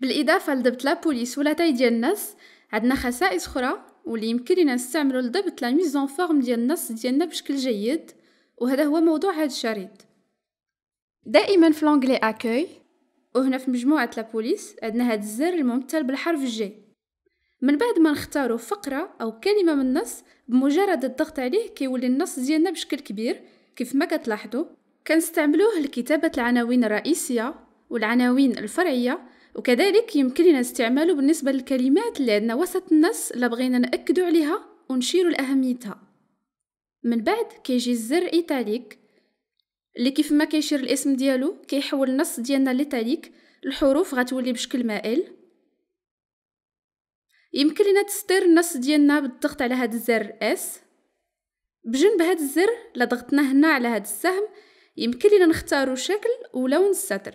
بالاضافه لضبط لا ولا تاي ديال الناس عندنا خصائص اخرى واللي يمكن لينا نستعملو لضبط لا ميزون فورم ديال النص ديالنا بشكل جيد وهذا هو موضوع هذا الشريط دائما في لونغلي اكوي وهنا في مجموعه لابوليس عندنا هذا الزر الممثل بالحرف جي من بعد ما نختاروا فقره او كلمه من النص بمجرد الضغط عليه كيولي النص ديالنا بشكل كبير كيف ما كتلاحظوا كنستعملوه لكتابه العناوين الرئيسيه والعناوين الفرعيه وكذلك يمكن لنا استعماله بالنسبة للكلمات اللي عندنا وسط النص اللي بغينا نأكدو عليها ونشيروا لأهميتها من بعد كيجي الزر إيتاليك اللي كيف ما كيشير الاسم ديالو كيحول النص ديالنا لإيتاليك الحروف غتولي بشكل مائل يمكن لنا تستر النص ديالنا بالضغط على هذا الزر اس بجنب هذا الزر لضغطنا هنا على هذا السهم يمكن لنا نختارو شكل ولون السطر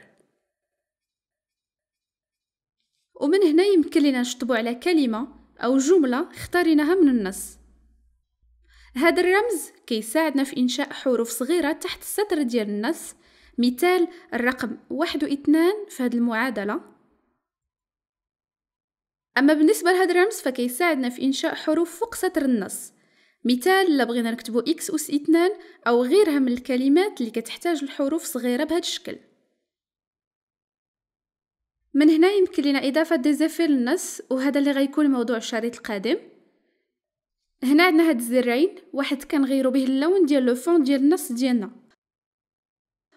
ومن هنا يمكن لنا نشطبوا على كلمة أو جملة اختاريناها من النص هذا الرمز كيساعدنا في إنشاء حروف صغيرة تحت السطر ديال النص مثال الرقم واحد واثنان في هذه المعادلة أما بالنسبة لهذا الرمز فكيساعدنا في إنشاء حروف فوق سطر النص مثال لا بغينا نكتبو إكس أس اثنان أو غيرها من الكلمات اللي كتحتاج الحروف صغيرة بهذا الشكل من هنا يمكن لنا إضافة ديزافي للنص وهذا اللي غيكون موضوع الشريط القادم هنا عندنا هاد الزرين واحد كنغيرو به اللون ديال لو فون ديال النص ديالنا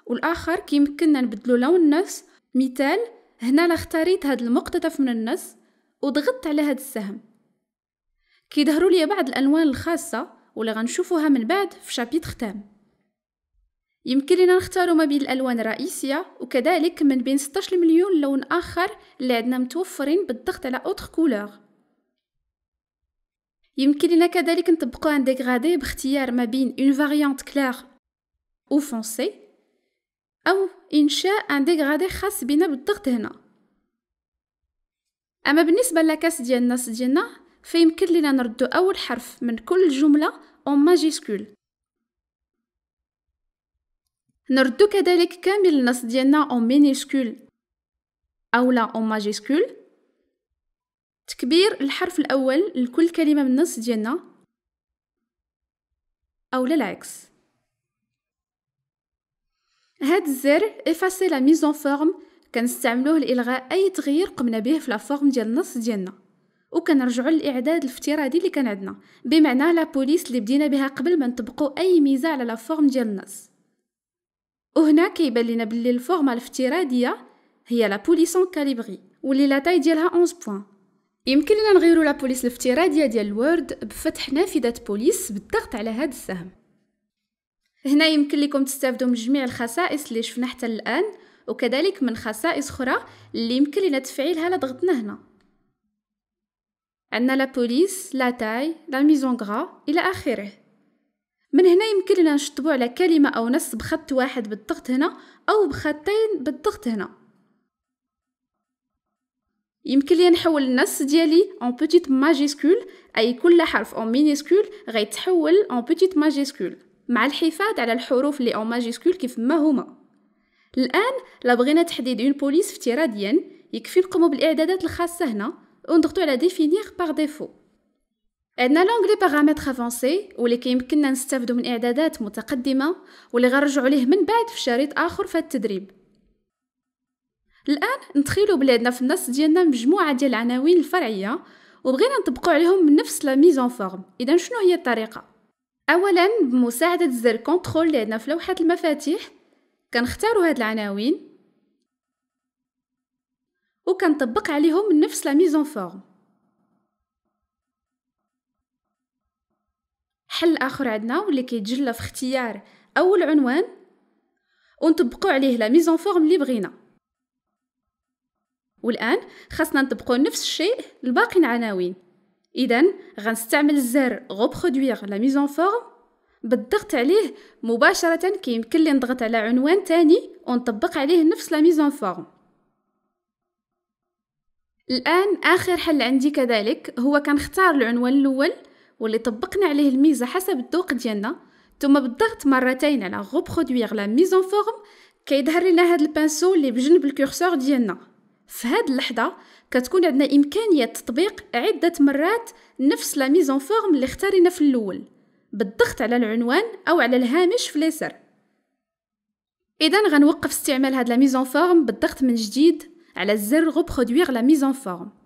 والاخر كيمكننا نبدلو لون النص مثال هنا انا اختاريت هاد المقتطف من النص وضغطت على هاد السهم كيظهروا لي بعض الالوان الخاصه واللي غنشوفوها من بعد في شابيت ختام يمكننا نختاروا ما بين الالوان الرئيسيه وكذلك من بين 16 مليون لون اخر اللي عندنا متوفرين بالضغط على اوتر كولور يمكننا كذلك نطبقوا ان ديغرادي باختيار ما بين اون فاريانت كلير او فونسي او انشاء ان ديغرادي خاص بنا بالضغط هنا اما بالنسبه لكاس ديال النص ديالنا فيمكن لنا نردو اول حرف من كل جمله اون ماجيسكول نردو كذلك كامل النص ديالنا اون مينيسكول اولا اون ماجيسكول تكبير الحرف الاول لكل كلمه من النص ديالنا اولا العكس هاد الزر افاسي لا ميزون فورم كنستعملوه لالغاء اي تغيير قمنا به في لا فورم ديال النص ديالنا وكنرجعوا للاعداد الافتراضي اللي كان عندنا بمعنى لا بوليس اللي بدينا بها قبل ما نطبقوا اي ميزه على لا فورم ديال النص وهنا كيبان لينا بلي الفورما الافتراضيه هي لا بوليسون كاليبري واللي لا تاي ديالها 11 بوين يمكن لنا نغيرو لا بوليس الافتراضيه ديال الوورد بفتح نافذه بوليس بالضغط على هذا السهم هنا يمكن لكم تستافدوا من جميع الخصائص اللي شفنا حتى الان وكذلك من خصائص اخرى اللي يمكن لنا تفعيلها لا ضغطنا هنا عندنا لا بوليس لا تاي لا ميزون غرا الى اخره من هنا يمكن نشطبو على كلمة أو نص بخط واحد بالضغط هنا أو بخطين بالضغط هنا يمكن لي نحول النص ديالي اون بوتيت ماجيسكول اي كل حرف اون مينيسكول غيتحول اون بوتيت ماجيسكول مع الحفاظ على الحروف اللي اون ماجيسكول كيف ما هما الان لا بغينا تحديد اون بوليس افتراضيا يكفي نقومو بالاعدادات الخاصه هنا ونضغطو على ديفينيغ باغ ديفو عندنا لونغلي باغامتر افونسي واللي كيمكننا نستافدو من اعدادات متقدمه واللي غنرجعوا ليه من بعد في شريط اخر في التدريب الان نتخيلوا بلي عندنا في النص ديالنا مجموعه ديال العناوين الفرعيه وبغينا نطبقوا عليهم من نفس لا ميزون فورم اذا شنو هي الطريقه اولا بمساعده زر كونترول اللي عندنا في لوحه المفاتيح كنختاروا هاد العناوين وكنطبق عليهم من نفس لا ميزون فورم حل اخر عندنا واللي كيتجلى في اختيار اول عنوان ونطبقوا عليه لا ميزون فورم اللي بغينا والان خاصنا نطبقوا نفس الشيء لباقي العناوين اذا غنستعمل الزر غوبرودوير لا ميزون فورم بالضغط عليه مباشره كيمكن لي نضغط على عنوان تاني ونطبق عليه نفس لا ميزون فورم الان اخر حل عندي كذلك هو كنختار العنوان الاول واللي طبقنا عليه الميزة حسب الذوق ديالنا ثم بالضغط مرتين على غوبرودويغ لا ميزون فورم كيظهر لنا هذا البانسو اللي بجنب الكورسور ديالنا في هذه اللحظه كتكون عندنا امكانيه تطبيق عده مرات نفس لا ميزون فورم اللي اختارينا في الاول بالضغط على العنوان او على الهامش في اليسر اذا غنوقف استعمال هاد لا ميزون فورم بالضغط من جديد على الزر غوبرودويغ لا ميزون فورم